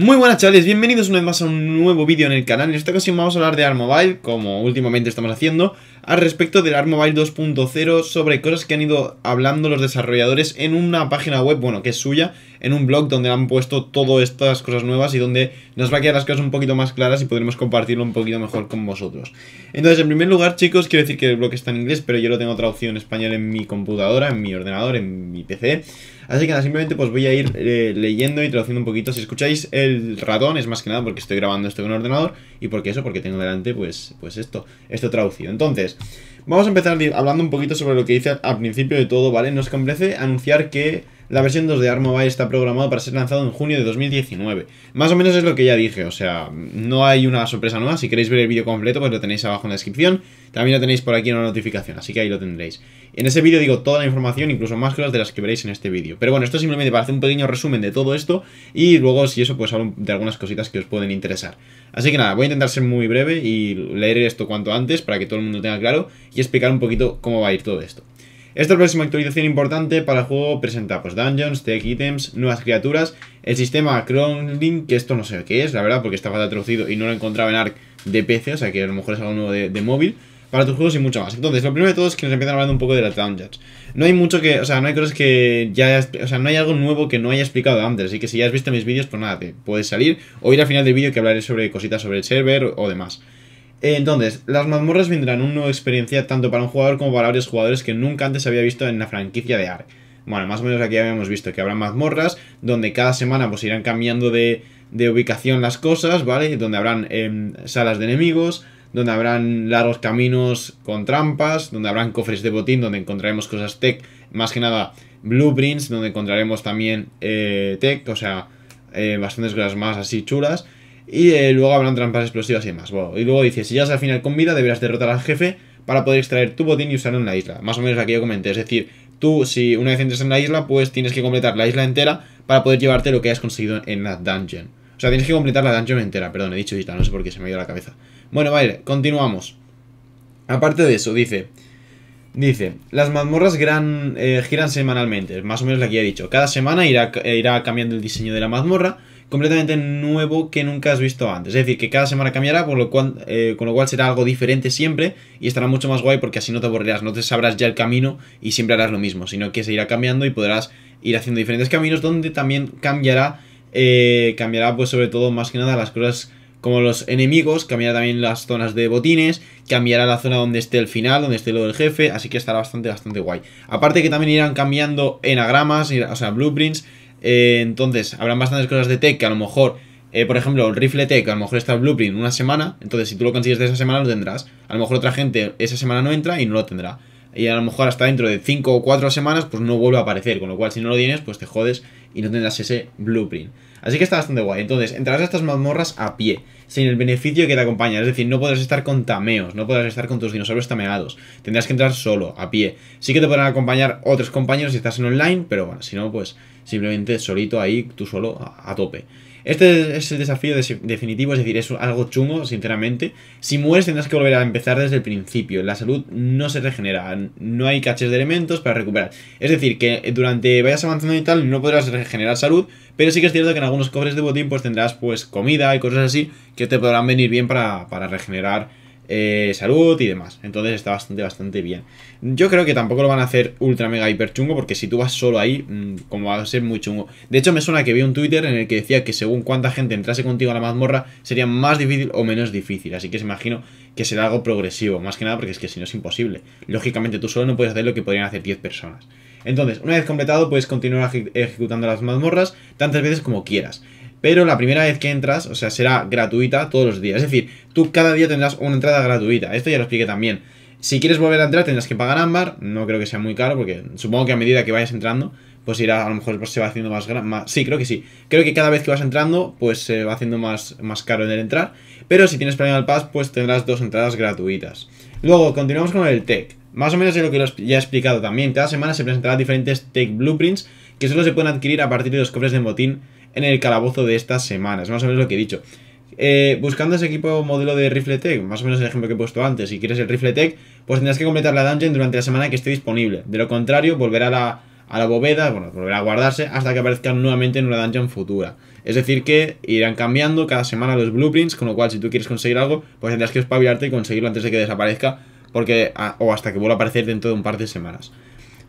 Muy buenas chavales, bienvenidos una vez más a un nuevo vídeo en el canal En esta ocasión vamos a hablar de ARMobile, como últimamente estamos haciendo Al respecto del ARMobile 2.0 sobre cosas que han ido hablando los desarrolladores en una página web, bueno, que es suya En un blog donde han puesto todas estas cosas nuevas y donde nos va a quedar las cosas un poquito más claras Y podremos compartirlo un poquito mejor con vosotros Entonces, en primer lugar chicos, quiero decir que el blog está en inglés Pero yo lo tengo traducido en español en mi computadora, en mi ordenador, en mi PC Así que nada, simplemente pues voy a ir eh, leyendo y traduciendo un poquito. Si escucháis el ratón es más que nada porque estoy grabando esto en un ordenador y porque eso, porque tengo delante pues, pues esto, esto traducido. Entonces, vamos a empezar hablando un poquito sobre lo que hice al principio de todo, ¿vale? Nos complace anunciar que... La versión 2 de Armobile está programada para ser lanzado en junio de 2019. Más o menos es lo que ya dije, o sea, no hay una sorpresa nueva. Si queréis ver el vídeo completo, pues lo tenéis abajo en la descripción. También lo tenéis por aquí en la notificación, así que ahí lo tendréis. En ese vídeo digo toda la información, incluso más que las de las que veréis en este vídeo. Pero bueno, esto simplemente para hacer un pequeño resumen de todo esto y luego, si eso, pues hablo de algunas cositas que os pueden interesar. Así que nada, voy a intentar ser muy breve y leer esto cuanto antes para que todo el mundo tenga claro y explicar un poquito cómo va a ir todo esto. Esta próxima actualización importante para el juego presenta pues dungeons, tech items, nuevas criaturas, el sistema link que esto no sé qué es, la verdad, porque estaba traducido y no lo encontraba en ARC de PC, o sea que a lo mejor es algo nuevo de, móvil, para tus juegos y mucho más. Entonces, lo primero de todo es que nos empiezan hablando un poco de las dungeons. No hay mucho que, o sea, no hay cosas que ya, o sea, no hay algo nuevo que no haya explicado antes, así que si ya has visto mis vídeos, pues nada, te puedes salir o ir al final del vídeo que hablaré sobre cositas sobre el server o demás. Entonces, las mazmorras vendrán una nueva experiencia tanto para un jugador como para varios jugadores que nunca antes había visto en la franquicia de AR. Bueno, más o menos aquí habíamos visto que habrá mazmorras donde cada semana pues irán cambiando de, ubicación las cosas, ¿vale? Donde habrán em, salas de enemigos, donde habrán largos caminos con trampas, donde habrán cofres de botín, donde encontraremos cosas tech, más que nada blueprints, donde encontraremos también eh, tech, o sea, eh, bastantes cosas más así chulas. Y eh, luego habrán trampas explosivas y demás y luego dice, si ya llegas al final con vida, deberás derrotar al jefe para poder extraer tu botín y usarlo en la isla. Más o menos lo que yo comenté. Es decir, tú, si una vez entres en la isla, pues tienes que completar la isla entera para poder llevarte lo que has conseguido en la dungeon. O sea, tienes que completar la dungeon entera. Perdón, he dicho isla, no sé por qué se me ha ido la cabeza. Bueno, vale, continuamos. Aparte de eso, dice... Dice, las mazmorras eh, giran semanalmente, más o menos lo que he dicho. Cada semana irá, eh, irá cambiando el diseño de la mazmorra completamente nuevo que nunca has visto antes. Es decir, que cada semana cambiará, por lo cual, eh, con lo cual será algo diferente siempre y estará mucho más guay porque así no te aburrirás, no te sabrás ya el camino y siempre harás lo mismo, sino que se irá cambiando y podrás ir haciendo diferentes caminos donde también cambiará, eh, cambiará pues sobre todo más que nada las cosas como los enemigos, cambiará también las zonas de botines, cambiará la zona donde esté el final, donde esté lo del jefe, así que estará bastante, bastante guay. Aparte que también irán cambiando enagramas, o sea, blueprints, eh, entonces, habrán bastantes cosas de tech que a lo mejor, eh, por ejemplo, el rifle tech, a lo mejor está el blueprint una semana, entonces si tú lo consigues de esa semana lo tendrás. A lo mejor otra gente esa semana no entra y no lo tendrá. Y a lo mejor hasta dentro de 5 o 4 semanas pues no vuelve a aparecer, con lo cual si no lo tienes pues te jodes y no tendrás ese blueprint. Así que está bastante guay. Entonces, entrarás a estas mazmorras a pie, sin el beneficio que te acompaña. Es decir, no podrás estar con tameos, no podrás estar con tus dinosaurios tameados. Tendrás que entrar solo, a pie. Sí que te podrán acompañar otros compañeros si estás en online, pero bueno, si no, pues simplemente solito ahí, tú solo, a, a tope. Este es el desafío definitivo, es decir, es algo chungo, sinceramente. Si mueres tendrás que volver a empezar desde el principio. La salud no se regenera, no hay caches de elementos para recuperar. Es decir, que durante vayas avanzando y tal no podrás regenerar salud, pero sí que es cierto que en algunos cofres de botín pues tendrás pues comida y cosas así que te podrán venir bien para, para regenerar eh, salud y demás. Entonces está bastante, bastante bien. Yo creo que tampoco lo van a hacer ultra mega hiper chungo, porque si tú vas solo ahí, mm, como va a ser muy chungo. De hecho, me suena que vi un Twitter en el que decía que según cuánta gente entrase contigo a la mazmorra, sería más difícil o menos difícil. Así que se imagino que será algo progresivo, más que nada, porque es que si no es imposible. Lógicamente, tú solo no puedes hacer lo que podrían hacer 10 personas. Entonces, una vez completado, puedes continuar ejecutando las mazmorras tantas veces como quieras pero la primera vez que entras, o sea, será gratuita todos los días. Es decir, tú cada día tendrás una entrada gratuita. Esto ya lo expliqué también. Si quieres volver a entrar, tendrás que pagar ámbar. No creo que sea muy caro, porque supongo que a medida que vayas entrando, pues irá, a lo mejor se va haciendo más, más Sí, creo que sí. Creo que cada vez que vas entrando, pues se va haciendo más, más caro en el entrar. Pero si tienes Premium Pass, pues tendrás dos entradas gratuitas. Luego, continuamos con el tech. Más o menos es lo que ya he explicado también. Cada semana se presentarán diferentes tech blueprints que solo se pueden adquirir a partir de los cofres de botín en el calabozo de estas semanas. Vamos a ver lo que he dicho. Eh, buscando ese equipo modelo de Rifle Tech, más o menos el ejemplo que he puesto antes, si quieres el Rifle Tech, pues tendrás que completar la dungeon durante la semana que esté disponible. De lo contrario, volverá a la, bóveda, bueno, volverá a guardarse hasta que aparezcan nuevamente en una dungeon futura. Es decir, que irán cambiando cada semana los blueprints, con lo cual si tú quieres conseguir algo, pues tendrás que espabilarte y conseguirlo antes de que desaparezca, porque ah, o hasta que vuelva a aparecer dentro de un par de semanas.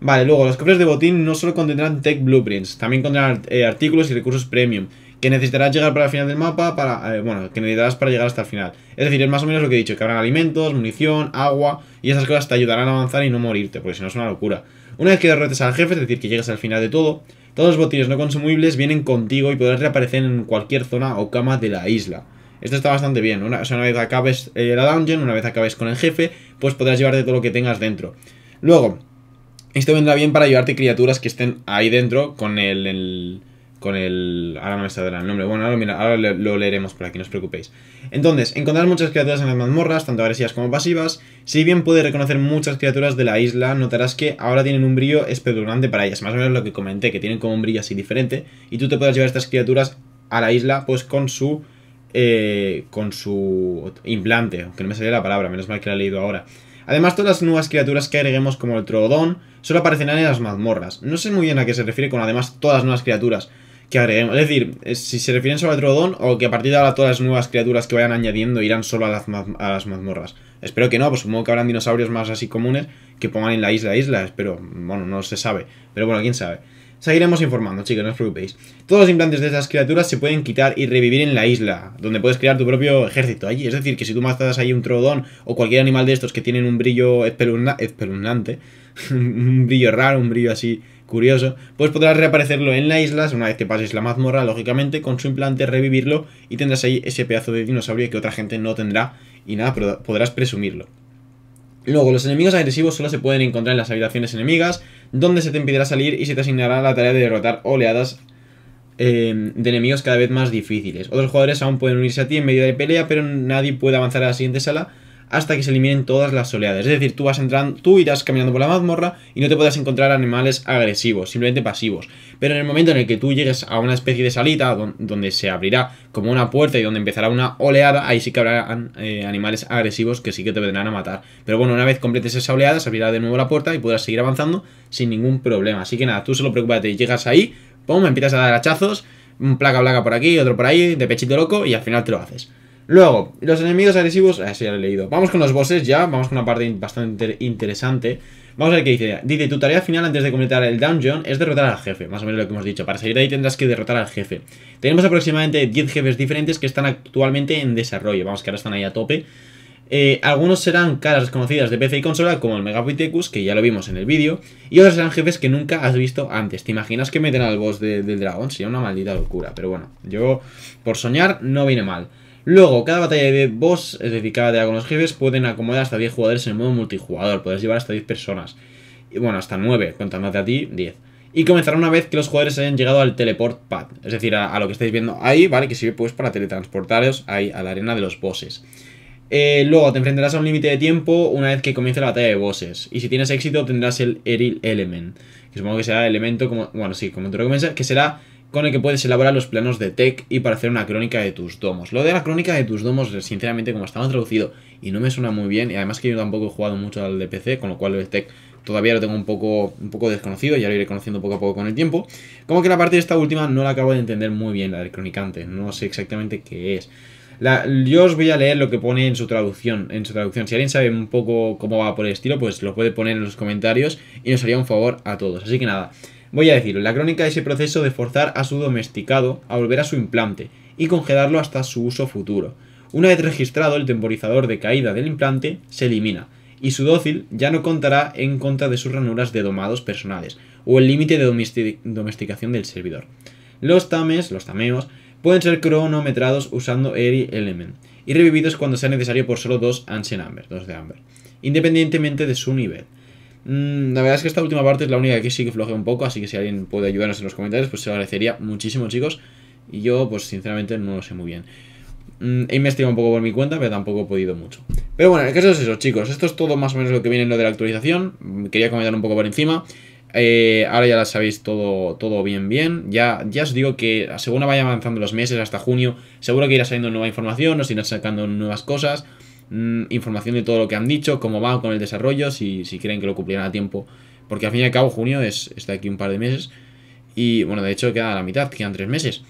Vale, luego, los cofres de botín no solo contendrán Tech Blueprints, también contendrán eh, artículos y recursos premium, que necesitarás llegar para el final del mapa, para eh, bueno, que necesitarás para llegar hasta el final. Es decir, es más o menos lo que he dicho, que habrán alimentos, munición, agua, y esas cosas te ayudarán a avanzar y no morirte, porque si no es una locura. Una vez que derrotes al jefe, es decir, que llegues al final de todo, todos los botines no consumibles vienen contigo y podrás reaparecer en cualquier zona o cama de la isla. Esto está bastante bien. Una, una vez acabes eh, la dungeon, una vez acabes con el jefe, pues podrás llevarte todo lo que tengas dentro. Luego, esto vendrá bien para llevarte criaturas que estén ahí dentro con el, con el... Ahora no me dando el nombre. Bueno, ahora, mira, ahora lo, leeremos por aquí, no os preocupéis. Entonces, encontrar muchas criaturas en las mazmorras, tanto agresivas como pasivas. Si bien puedes reconocer muchas criaturas de la isla, notarás que ahora tienen un brillo espeluznante para ellas. Más o menos lo que comenté, que tienen como un brillo así diferente. Y tú te puedes llevar estas criaturas a la isla, pues con su... Eh, con su implante, aunque no me salía la palabra, menos mal que la he leído ahora. Además, todas las nuevas criaturas que agreguemos como el Troodón solo aparecerán en las mazmorras. No sé muy bien a qué se refiere con además todas las nuevas criaturas que agreguemos. Es decir, eh, si se refieren solo al Troodón o que a partir de ahora todas las nuevas criaturas que vayan añadiendo irán solo a las, mazmorras. Espero que no, pues supongo que habrán dinosaurios más así comunes que pongan en la isla isla, espero, bueno, no se sabe, pero bueno, quién sabe. Seguiremos informando, chicos, no os preocupéis. Todos los implantes de estas criaturas se pueden quitar y revivir en la isla, donde puedes crear tu propio ejército allí. Es decir, que si tú matas ahí un troodón o cualquier animal de estos que tienen un brillo espeluznante, un brillo raro, un brillo así curioso, pues podrás reaparecerlo en la isla una vez que pases la mazmorra, lógicamente, con su implante revivirlo y tendrás ahí ese pedazo de dinosaurio que otra gente no tendrá y nada, podrás presumirlo. Luego, los enemigos agresivos solo se pueden encontrar en las habitaciones enemigas, donde se te impedirá salir y se te asignará la tarea de derrotar oleadas eh, de enemigos cada vez más difíciles. Otros jugadores aún pueden unirse a ti en medio de pelea, pero nadie puede avanzar a la siguiente sala hasta que se eliminen todas las oleadas. Es decir, tú vas entrando, tú irás caminando por la mazmorra y no te podrás encontrar animales agresivos, simplemente pasivos. Pero en el momento en el que tú llegues a una especie de salita donde se abrirá como una puerta y donde empezará una oleada, ahí sí que habrá eh, animales agresivos que sí que te vendrán a matar. Pero bueno, una vez completes esa oleada, se abrirá de nuevo la puerta y podrás seguir avanzando sin ningún problema. Así que nada, tú solo preocúpate, llegas ahí, pum, empiezas a dar hachazos, un placa placa por aquí, otro por ahí, de pechito loco y al final te lo haces. Luego, los enemigos agresivos, ah, eso ya lo he leído. Vamos con los bosses ya, vamos con una parte bastante interesante. Vamos a ver qué dice. Dice, tu tarea final antes de completar el dungeon es derrotar al jefe, más o menos lo que hemos dicho. Para salir de ahí tendrás que derrotar al jefe. Tenemos aproximadamente 10 jefes diferentes que están actualmente en desarrollo, vamos que ahora están ahí a tope. Eh, algunos serán caras desconocidas de PC y consola, como el Megapithecus, que ya lo vimos en el vídeo, y otros serán jefes que nunca has visto antes. ¿Te imaginas que meten al boss del dragón? Sería una maldita locura, pero bueno, yo por soñar no viene mal. Luego, cada batalla de boss, es decir, cada batalla con los jefes, pueden acomodar hasta 10 jugadores en el modo multijugador. Puedes llevar hasta 10 personas. Y bueno, hasta 9, contándote a ti, 10. Y comenzará una vez que los jugadores hayan llegado al teleport pad, es decir, a, lo que estáis viendo ahí, ¿vale? Que sirve pues para teletransportaros ahí a la arena de los bosses. Eh, luego te enfrentarás a un límite de tiempo una vez que comience la batalla de bosses. Y si tienes éxito tendrás el Eril Element. Que supongo que será el elemento como. Bueno, sí, como te recomiendo, que será con el que puedes elaborar los planos de tech y para hacer una crónica de tus domos. Lo de la crónica de tus domos, sinceramente, como estaba traducido y no me suena muy bien, y además que yo tampoco he jugado mucho al de PC, con lo cual el tech todavía lo tengo un poco, un poco desconocido, ya lo iré conociendo poco a poco con el tiempo, como que la parte de esta última no la acabo de entender muy bien, la del cronicante, no sé exactamente qué es. La, yo os voy a leer lo que pone en su traducción. En su traducción, si alguien sabe un poco cómo va por el estilo, pues lo puede poner en los comentarios y nos haría un favor a todos. Así que nada, Voy a decirlo, la crónica de ese proceso de forzar a su domesticado a volver a su implante y congelarlo hasta su uso futuro. Una vez registrado, el temporizador de caída del implante se elimina y su dócil ya no contará en contra de sus ranuras de domados personales o el límite de domesticación del servidor. Los tames, los tameos, pueden ser cronometrados usando Eri Element y revividos cuando sea necesario por solo dos Ancient Amber, dos de Amber, independientemente de su nivel. Mm, la verdad es que esta última parte es la única que sí que floje un poco, así que si alguien puede ayudarnos en los comentarios, pues se lo agradecería muchísimo, chicos. Y yo, pues sinceramente, no lo sé muy bien. Mm, he investigado un poco por mi cuenta, pero tampoco he podido mucho. Pero bueno, el caso es eso, chicos. Esto es todo más o menos lo que viene en lo de la actualización. Mm, quería comentar un poco por encima. Eh, ahora ya la sabéis todo, todo bien, bien. Ya, ya os digo que según vaya avanzando los meses hasta junio, seguro que irá saliendo nueva información, nos irán sacando nuevas cosas. Mm, información de todo lo que han dicho, cómo va con el desarrollo, si, si creen que lo cumplirán a tiempo. Porque al fin y al cabo junio es, está aquí un par de meses. Y bueno, de hecho queda a la mitad, quedan tres meses.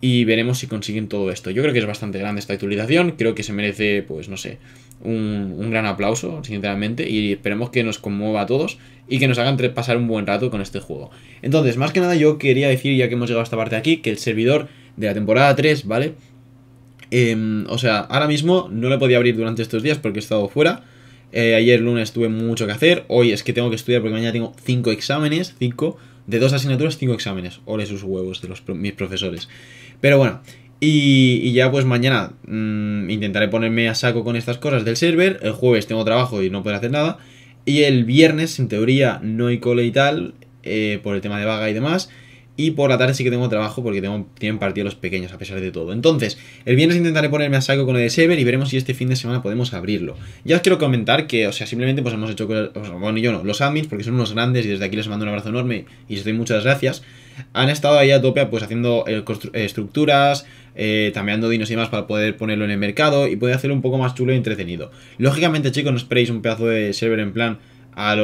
Y veremos si consiguen todo esto. Yo creo que es bastante grande esta actualización. Creo que se merece, pues no sé, un, un gran aplauso, sinceramente. Y esperemos que nos conmueva a todos y que nos hagan pasar un buen rato con este juego. Entonces, más que nada yo quería decir, ya que hemos llegado a esta parte aquí, que el servidor de la temporada 3, ¿vale? Em, o sea, ahora mismo no le podía abrir durante estos días porque he estado fuera. Eh, ayer lunes tuve mucho que hacer. Hoy es que tengo que estudiar porque mañana tengo 5 exámenes. 5 de dos asignaturas, 5 exámenes. Ole sus huevos de los, mis profesores. Pero bueno, y, ya pues mañana mm, intentaré ponerme a saco con estas cosas del server. El jueves tengo trabajo y no puedo hacer nada. Y el viernes, en teoría, no hay cole y tal, eh, por el tema de vaga y demás. Y por la tarde sí que tengo trabajo porque tengo, tienen partidos los pequeños a pesar de todo. Entonces, el viernes intentaré ponerme a saco con el de Sever y veremos si este fin de semana podemos abrirlo. Ya os quiero comentar que, o sea, simplemente pues hemos hecho, bueno, yo no, los admins porque son unos grandes y desde aquí les mando un abrazo enorme y les doy muchas gracias. Han estado ahí a tope pues haciendo eh, eh, estructuras, eh, tameando dinos y demás para poder ponerlo en el mercado y poder hacerlo un poco más chulo y entretenido. Lógicamente, chicos, no esperéis un pedazo de server en plan... A, a,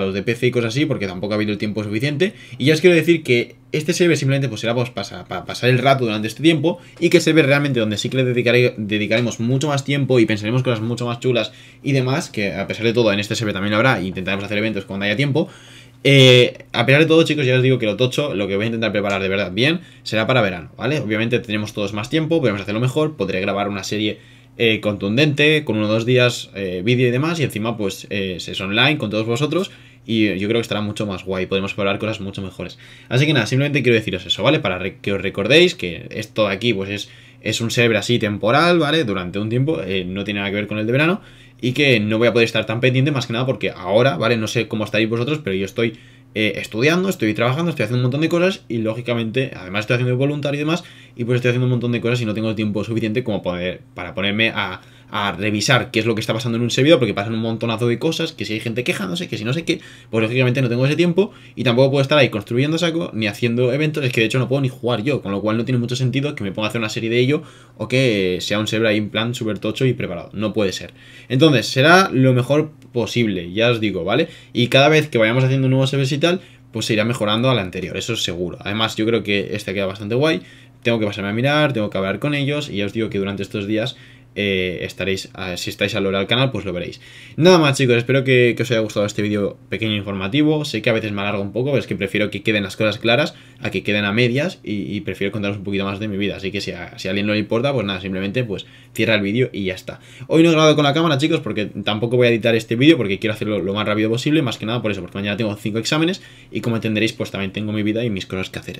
los de PC y cosas así, porque tampoco ha habido el tiempo suficiente. Y ya os quiero decir que este server simplemente pues será pues, para, pasar el rato durante este tiempo y que se ve realmente donde sí que le dedicaremos mucho más tiempo y pensaremos cosas mucho más chulas y demás, que a pesar de todo en este server también lo habrá, intentaremos hacer eventos cuando haya tiempo. Eh, a pesar de todo, chicos, ya os digo que lo tocho, lo que voy a intentar preparar de verdad bien, será para verano, ¿vale? Obviamente tenemos todos más tiempo, podemos hacerlo mejor, podré grabar una serie eh, contundente, con uno o dos días eh, vídeo y demás, y encima pues es online con todos vosotros y yo creo que estará mucho más guay, podemos probar cosas mucho mejores. Así que nada, simplemente quiero deciros eso, ¿vale? Para que os recordéis que esto de aquí pues es, es un server así temporal, ¿vale? Durante un tiempo, eh, no tiene nada que ver con el de verano y que no voy a poder estar tan pendiente más que nada porque ahora, ¿vale? No sé cómo estáis vosotros, pero yo estoy eh, estudiando, estoy trabajando, estoy haciendo un montón de cosas y lógicamente, además estoy haciendo voluntario y demás y pues estoy haciendo un montón de cosas y no tengo tiempo suficiente como poder, para ponerme a a revisar qué es lo que está pasando en un servidor, porque pasan un montonazo de cosas, que si hay gente quejándose, que si no sé qué, pues lógicamente no tengo ese tiempo y tampoco puedo estar ahí construyendo saco ni haciendo eventos, es que de hecho no puedo ni jugar yo, con lo cual no tiene mucho sentido que me ponga a hacer una serie de ello o que sea un server ahí en plan súper tocho y preparado, no puede ser. Entonces, será lo mejor posible, ya os digo, ¿vale? Y cada vez que vayamos haciendo nuevos servers y tal, pues se irá mejorando a la anterior, eso es seguro. Además, yo creo que este queda bastante guay. Tengo que pasarme a mirar, tengo que hablar con ellos y ya os digo que durante estos días eh, estaréis, si estáis al lado del canal, pues lo veréis. Nada más chicos, espero que, os haya gustado este vídeo pequeño informativo. Sé que a veces me alargo un poco, pero es que prefiero que queden las cosas claras a que queden a medias y, prefiero contaros un poquito más de mi vida. Así que si a, alguien no le importa, pues nada, simplemente pues cierra el vídeo y ya está. Hoy no he grabado con la cámara chicos porque tampoco voy a editar este vídeo porque quiero hacerlo lo más rápido posible, más que nada por eso, porque mañana tengo 5 exámenes y como entenderéis pues también tengo mi vida y mis cosas que hacer.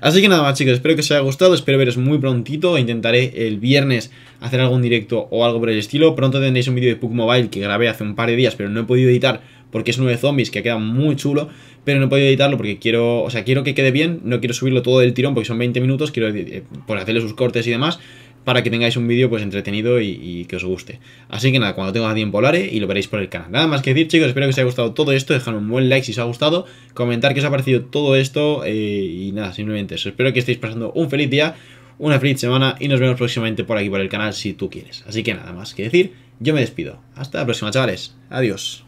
Así que nada más chicos, espero que os haya gustado, espero veros muy prontito, intentaré el viernes hacer algún directo o algo por el estilo. Pronto tendréis un vídeo de Pug Mobile que grabé hace un par de días, pero no he podido editar porque es 9 zombies, que queda muy chulo, pero no he podido editarlo porque quiero, o sea, quiero que quede bien, no quiero subirlo todo del tirón porque son 20 minutos, quiero eh, pues, hacerle sus cortes y demás para que tengáis un vídeo pues entretenido y, que os guste. Así que nada, cuando tenga tiempo lo y lo veréis por el canal. Nada más que decir chicos, espero que os haya gustado todo esto, Dejad un buen like si os ha gustado, comentar qué os ha parecido todo esto eh, y nada, simplemente eso. Espero que estéis pasando un feliz día, una feliz semana y nos vemos próximamente por aquí por el canal si tú quieres. Así que nada más que decir, yo me despido. Hasta la próxima, chavales. Adiós.